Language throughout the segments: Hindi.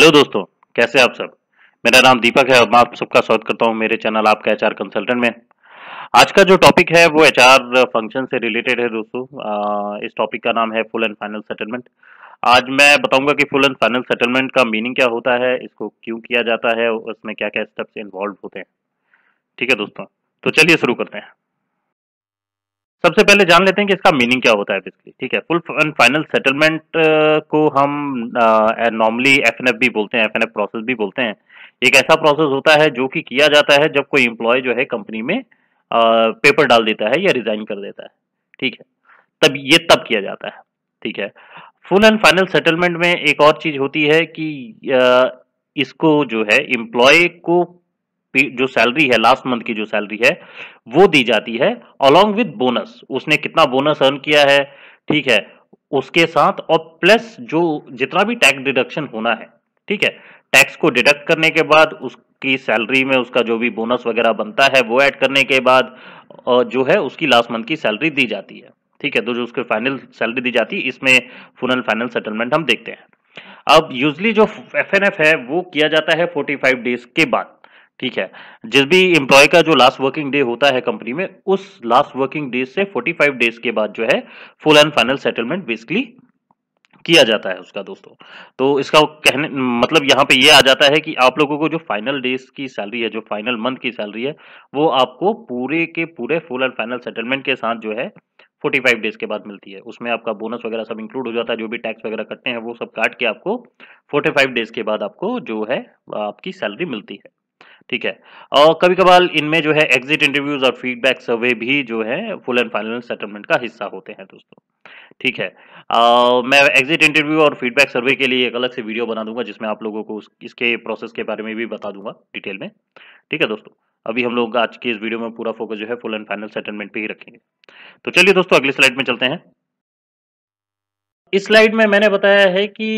हेलो दोस्तों कैसे आप सब मेरा नाम दीपक है और मैं आप सबका स्वागत करता हूं मेरे चैनल आपका एचआर कंसल्टेंट में आज का जो टॉपिक है वो एचआर फंक्शन से रिलेटेड है दोस्तों इस टॉपिक का नाम है फुल एंड फाइनल सेटलमेंट आज मैं बताऊंगा कि फुल एंड फाइनल सेटलमेंट का मीनिंग क्या होता है इसको क्यों किया जाता है उसमें क्या क्या स्टेप्स इन्वॉल्व होते हैं ठीक है दोस्तों तो चलिए शुरू करते हैं सबसे पहले जान लेते हैं कि इसका मीनिंग क्या होता है बेसिकली ठीक है फुल एंड फाइनल सेटलमेंट को हम नॉर्मली uh, एफ भी बोलते हैं एफ प्रोसेस भी बोलते हैं एक ऐसा प्रोसेस होता है जो कि किया जाता है जब कोई एम्प्लॉय जो है कंपनी में पेपर uh, डाल देता है या रिजाइन कर देता है ठीक है तब ये तब किया जाता है ठीक है फुल एंड फाइनल सेटलमेंट में एक और चीज होती है कि uh, इसको जो है एम्प्लॉय को जो सैलरी है लास्ट मंथ की जो सैलरी है वो दी जाती है अलॉन्ग विद बोनस उसने कितना बोनस अर्न किया है ठीक है उसके साथ और प्लस जो जितना भी टैक्स डिडक्शन होना है ठीक है टैक्स को डिडक्ट करने के बाद उसकी सैलरी में उसका जो भी बोनस वगैरह बनता है वो ऐड करने के बाद जो है उसकी लास्ट मंथ की सैलरी दी जाती है ठीक है तो जो उसकी फाइनल सैलरी दी जाती है इसमें फुनल फाइनल सेटलमेंट हम देखते हैं अब यूजली जो एफ है वो किया जाता है 45 डेज के बाद ठीक है जिस भी एम्प्लॉय का जो लास्ट वर्किंग डे होता है कंपनी में उस लास्ट वर्किंग डे से 45 डेज के बाद जो है full and final settlement basically किया जाता है उसका दोस्तों तो इसका कहने मतलब यहाँ पे ये आ जाता है कि आप लोगों को जो फाइनल डेज की सैलरी है जो फाइनल मंथ की सैलरी है वो आपको पूरे के पूरे फुल एंड फाइनल सेटलमेंट के साथ जो है 45 डेज के बाद मिलती है उसमें आपका बोनस वगैरह सब इंक्लूड हो जाता है जो भी टैक्स वगैरह कटते हैं वो सब काट के आपको 45 डेज के बाद आपको जो है आपकी सैलरी मिलती है ठीक है और कभी कभार इनमें जो है एग्जिट इंटरव्यूज और फीडबैक सर्वे भी जो है फुल एंड फाइनल सेटलमेंट का हिस्सा होते हैं दोस्तों ठीक है आ, मैं एग्जिट इंटरव्यू और फीडबैक सर्वे के लिए एक अलग से वीडियो बना दूंगा जिसमें आप लोगों को उस, इसके प्रोसेस के बारे में भी बता दूंगा डिटेल में ठीक है दोस्तों अभी हम लोग आज के इस वीडियो में पूरा फोकस जो है फुल एंड फाइनल सेटलमेंट पे ही रखेंगे तो चलिए दोस्तों अगली स्लाइड में चलते हैं इस स्लाइड में मैंने बताया है कि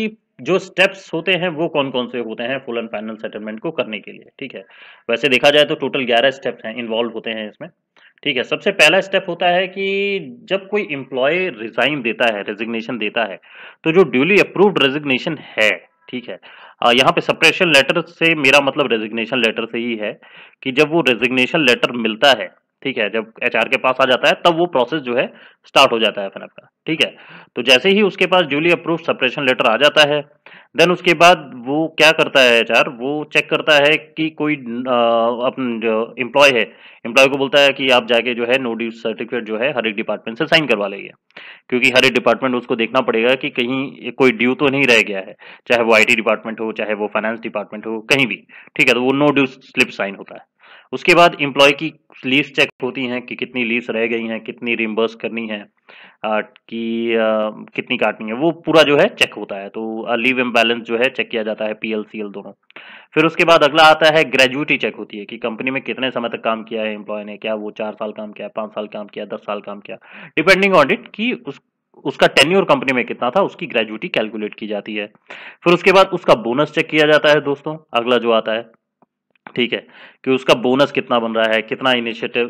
जो स्टेप्स होते हैं वो कौन कौन से होते हैं फुल एंड फाइनल सेटलमेंट को करने के लिए ठीक है वैसे देखा जाए तो टोटल ग्यारह स्टेप्स हैं इन्वॉल्व होते हैं इसमें ठीक है सबसे पहला स्टेप होता है कि जब कोई एम्प्लॉय रिजाइन देता है रेजिग्नेशन देता है तो जो ड्यूली अप्रूव्ड रेजिग्नेशन है ठीक है यहाँ पे सप्रेशन लेटर से मेरा मतलब रेजिग्नेशन लेटर से ही है कि जब वो रेजिग्नेशन लेटर मिलता है ठीक है जब एच के पास आ जाता है तब वो प्रोसेस जो है स्टार्ट हो जाता है एफ का ठीक है तो जैसे ही उसके पास ड्यूली अप्रूव सेपरेशन लेटर आ जाता है देन उसके बाद वो क्या करता है एच वो चेक करता है कि कोई अपन जो एम्प्लॉय है एम्प्लॉय को बोलता है कि आप जाके जो है नो ड्यूज सर्टिफिकेट जो है हर एक डिपार्टमेंट से साइन करवा लेंगे क्योंकि हर एक डिपार्टमेंट उसको देखना पड़ेगा कि कहीं कोई ड्यू तो नहीं रह गया है चाहे वो आई डिपार्टमेंट हो चाहे वो फाइनेंस डिपार्टमेंट हो कहीं भी ठीक है तो वो नो ड्यूज स्लिप साइन होता है उसके बाद एम्प्लॉय की लीव चेक होती हैं कि कितनी लीव्स रह गई हैं कितनी रिम्बर्स करनी है कि कितनी काटनी है वो पूरा जो है चेक होता है तो लीव इम्बैलेंस जो है चेक किया जाता है पीएलसीएल दोनों फिर उसके बाद अगला आता है ग्रेजुएटी चेक होती है कि कंपनी में कितने समय तक काम किया है एम्प्लॉय ने क्या वो चार साल काम किया पाँच साल काम किया दस साल काम किया डिपेंडिंग ऑन इट कि उस उसका टेन्यूर कंपनी में कितना था उसकी ग्रेजुएटी कैलकुलेट की जाती है फिर उसके बाद उसका बोनस चेक किया जाता है दोस्तों अगला जो आता है ठीक है कि उसका बोनस कितना बन रहा है कितना इनिशिएटिव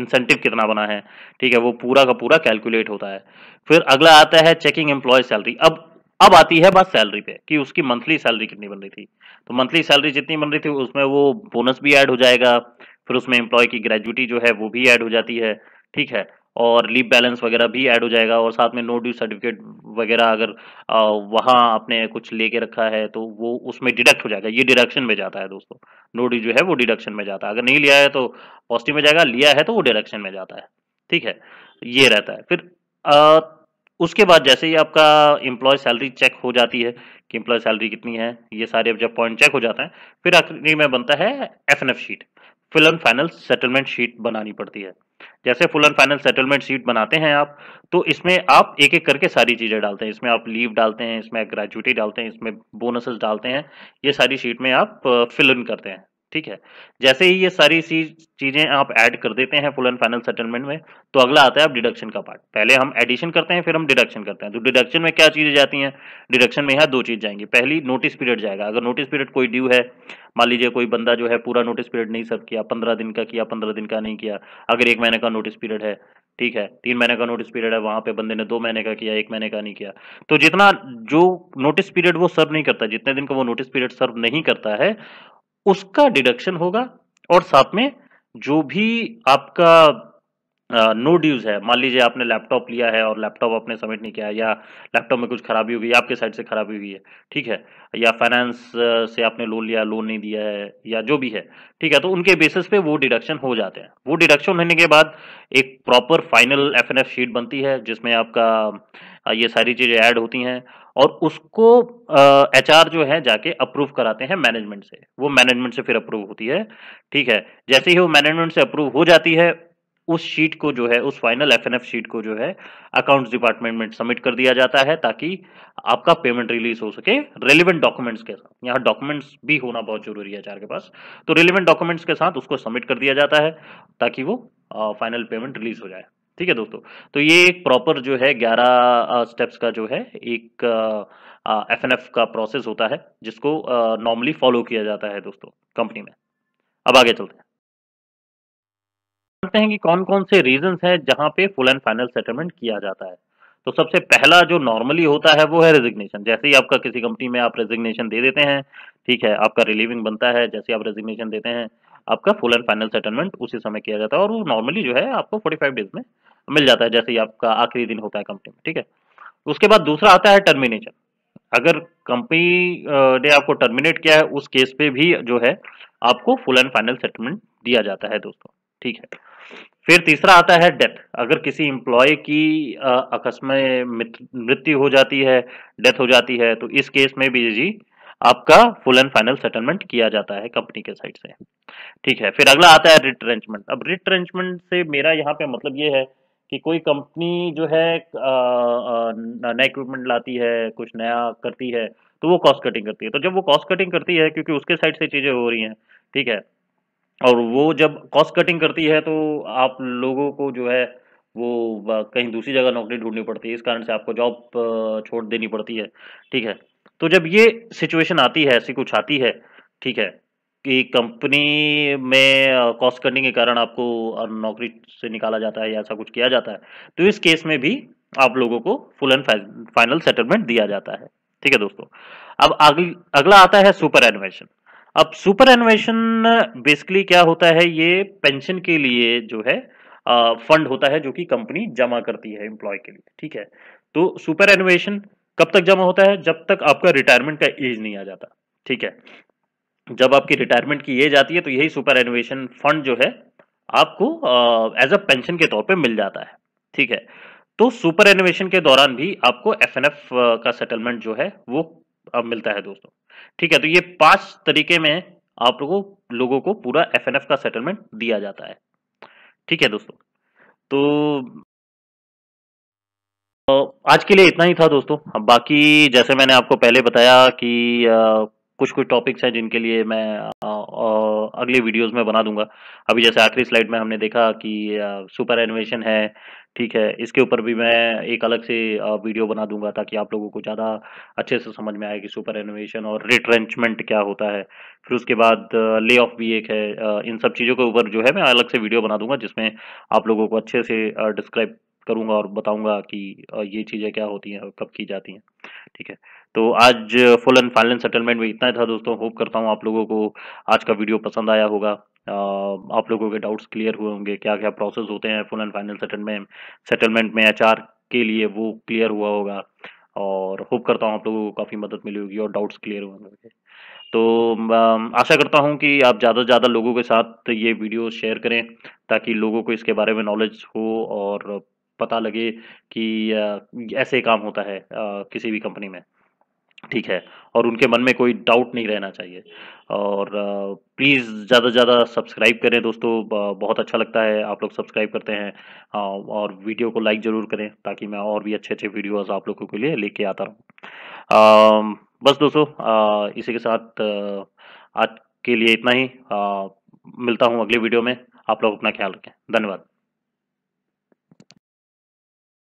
इंसेंटिव कितना बना है ठीक है वो पूरा का पूरा कैलकुलेट होता है फिर अगला आता है चेकिंग एम्प्लॉय सैलरी अब अब आती है बात सैलरी पे कि उसकी मंथली सैलरी कितनी बन रही थी तो मंथली सैलरी जितनी बन रही थी उसमें वो बोनस भी ऐड हो जाएगा फिर उसमें एम्प्लॉय की ग्रेजुटी जो है वो भी ऐड हो जाती है ठीक है और लीव बैलेंस वगैरह भी ऐड हो जाएगा और साथ में नो ड्यू सर्टिफिकेट वगैरह अगर वहाँ आपने कुछ लेके रखा है तो वो उसमें डिडक्ट हो जाएगा ये डिडक्शन में जाता है दोस्तों नोटिस जो है वो डिडक्शन में जाता है अगर नहीं लिया है तो पॉजिटिव में जाएगा लिया है तो वो डिडक्शन में जाता है ठीक है ये रहता है फिर आ, उसके बाद जैसे ही आपका एम्प्लॉय सैलरी चेक हो जाती है कि एम्प्लॉय सैलरी कितनी है ये सारे जब पॉइंट चेक हो जाते हैं फिर आखिरी में बनता है F sheet full and final settlement sheet बनानी पड़ती है जैसे full and final settlement sheet बनाते हैं आप तो इसमें आप एक एक करके सारी चीज़ें डालते हैं इसमें आप लीव डालते हैं इसमें ग्रेजुटी डालते हैं इसमें बोनसेस डालते हैं ये सारी शीट में आप फिल इन करते हैं ठीक है जैसे ही ये सारी चीज़ें आप ऐड कर देते हैं फुल एंड फाइनल सेटलमेंट में तो अगला आता है अब डिडक्शन का पार्ट पहले हम एडिशन करते हैं फिर हम डिडक्शन करते हैं तो डिडक्शन में क्या चीज़ें जाती हैं डिडक्शन में यहाँ दो चीज़ जाएंगी पहली नोटिस पीरियड जाएगा अगर नोटिस पीरियड कोई ड्यू है मान लीजिए कोई बंदा जो है पूरा नोटिस पीरियड नहीं सर्व किया पंद्रह दिन का किया पंद्रह दिन का नहीं किया अगर एक महीने का नोटिस पीरियड है ठीक है तीन महीने का नोटिस पीरियड है वहां पे बंदे ने दो महीने का किया एक महीने का नहीं किया तो जितना जो नोटिस पीरियड वो सर्व नहीं करता जितने दिन का वो नोटिस पीरियड सर्व नहीं करता है उसका डिडक्शन होगा और साथ में जो भी आपका नो uh, ड्यूज़ no है मान लीजिए आपने लैपटॉप लिया है और लैपटॉप आपने सबमिट नहीं किया या लैपटॉप में कुछ खराबी हुई आपके साइड से खराबी हुई है ठीक है या फाइनेंस से आपने लोन लिया लोन नहीं दिया है या जो भी है ठीक है तो उनके बेसिस पे वो डिडक्शन हो जाते हैं वो डिडक्शन होने के बाद एक proper final F N F sheet बनती है जिसमें आपका ये सारी चीज़ें ऐड होती हैं और उसको एच uh, जो है जाके अप्रूव कराते हैं मैनेजमेंट से वो मैनेजमेंट से फिर अप्रूव होती है ठीक है जैसे ही वो मैनेजमेंट से अप्रूव हो जाती है उस शीट को जो है उस फाइनल एफ शीट को जो है अकाउंट्स डिपार्टमेंट में सबमिट कर दिया जाता है ताकि आपका पेमेंट रिलीज हो सके रेलिवेंट डॉक्यूमेंट्स के साथ यहाँ डॉक्यूमेंट्स भी होना बहुत जरूरी है चार के पास तो रेलिवेंट डॉक्यूमेंट्स के साथ उसको सबमिट कर दिया जाता है ताकि वो फाइनल पेमेंट रिलीज हो जाए ठीक है दोस्तों तो ये एक प्रॉपर जो है 11 स्टेप्स का जो है एक एफ एन एफ का प्रोसेस होता है जिसको नॉर्मली फॉलो किया जाता है दोस्तों कंपनी में अब आगे चलते हैं करते हैं कि कौन कौन से रीजन है जहां पे फुल एंड फाइनल सेटलमेंट किया जाता है तो सबसे पहला जो नॉर्मली होता है वो है रेजिग्नेशन जैसे ही आपका किसी कंपनी में आप रेजिग्नेशन दे देते हैं ठीक है आपका रिलीविंग बनता है जैसे आप रेजिग्नेशन देते हैं आपका फुल एंड फाइनल सेटलमेंट उसी समय किया जाता है और वो नॉर्मली जो है आपको 45 डेज में मिल जाता है जैसे ही आपका आखिरी दिन होता है कंपनी में ठीक है उसके बाद दूसरा आता है टर्मिनेशन अगर कंपनी ने आपको टर्मिनेट किया है उस केस पे भी जो है आपको फुल एंड फाइनल सेटलमेंट दिया जाता है दोस्तों ठीक है फिर तीसरा आता है डेथ अगर किसी इंप्लॉय की अकस्मय मृत्यु हो जाती है डेथ हो जाती है तो इस केस में भी जी आपका फुल एंड फाइनल सेटलमेंट किया जाता है कंपनी के साइड से ठीक है फिर अगला आता है रिट्रेंचमेंट अब रिट्रेंचमेंट से मेरा यहाँ पे मतलब ये है कि कोई कंपनी जो है नया इक्विपमेंट लाती है कुछ नया करती है तो वो कॉस्ट कटिंग करती है तो जब वो कॉस्ट कटिंग करती है क्योंकि उसके साइड से चीज़ें हो रही हैं ठीक है और वो जब कॉस्ट कटिंग करती है तो आप लोगों को जो है वो कहीं दूसरी जगह नौकरी ढूंढनी पड़ती है इस कारण से आपको जॉब छोड़ देनी पड़ती है ठीक है तो जब ये सिचुएशन आती है ऐसी कुछ आती है ठीक है कि कंपनी में कॉस्ट कटिंग के कारण आपको नौकरी से निकाला जाता है या ऐसा कुछ किया जाता है तो इस केस में भी आप लोगों को फुल एंड फाइनल सेटलमेंट दिया जाता है ठीक है दोस्तों अब अगला आता है सुपर एनिमेशन अब सुपर एनोवेशन बेसिकली क्या होता है ये पेंशन के लिए जो है फंड होता है जो कि कंपनी जमा करती है एम्प्लॉय के लिए ठीक है तो सुपर एनोवेशन कब तक जमा होता है जब तक आपका रिटायरमेंट का एज नहीं आ जाता ठीक है जब आपकी रिटायरमेंट की एज आती है तो यही सुपर एनोवेशन फंड जो है आपको एज अ पेंशन के तौर पर मिल जाता है ठीक है तो सुपर एनोवेशन के दौरान भी आपको एफ का सेटलमेंट जो है वो अब मिलता है दोस्तों ठीक है तो ये पांच तरीके में आप लोगों लोगों को पूरा एफ एन एफ का सेटलमेंट दिया जाता है ठीक है दोस्तों तो आज के लिए इतना ही था दोस्तों बाकी जैसे मैंने आपको पहले बताया कि कुछ कुछ टॉपिक्स हैं जिनके लिए मैं अगले वीडियोस में बना दूंगा अभी जैसे आखिरी स्लाइड में हमने देखा कि सुपर एनिमेशन है ठीक है इसके ऊपर भी मैं एक अलग से वीडियो बना दूंगा ताकि आप लोगों को ज़्यादा अच्छे से समझ में आए कि सुपर एनिमेशन और रिट्रेंचमेंट क्या होता है फिर उसके बाद ले ऑफ भी एक है इन सब चीज़ों के ऊपर जो है मैं अलग से वीडियो बना दूंगा जिसमें आप लोगों को अच्छे से डिस्क्राइब करूँगा और बताऊँगा कि ये चीज़ें क्या होती हैं और कब की जाती हैं ठीक है तो आज फुल एंड फाइनल सेटलमेंट में इतना ही था दोस्तों होप करता हूँ आप लोगों को आज का वीडियो पसंद आया होगा आप लोगों के डाउट्स क्लियर हुए होंगे क्या क्या प्रोसेस होते हैं full and final settlement settlement में एच के लिए वो क्लियर हुआ होगा और होप करता हूँ आप लोगों को काफ़ी मदद मिली होगी और डाउट्स क्लियर हुए होंगे तो आशा करता हूँ कि आप ज़्यादा से ज़्यादा लोगों के साथ ये वीडियो शेयर करें ताकि लोगों को इसके बारे में नॉलेज हो और पता लगे कि ऐसे काम होता है किसी भी कंपनी में ठीक है और उनके मन में कोई डाउट नहीं रहना चाहिए और प्लीज़ ज़्यादा से ज़्यादा सब्सक्राइब करें दोस्तों बहुत अच्छा लगता है आप लोग सब्सक्राइब करते हैं और वीडियो को लाइक ज़रूर करें ताकि मैं और भी अच्छे अच्छे वीडियोस आप लोगों के लिए लेके आता रहूँ बस दोस्तों इसी के साथ आज के लिए इतना ही आ, मिलता हूँ अगले वीडियो में आप लोग अपना ख्याल रखें धन्यवाद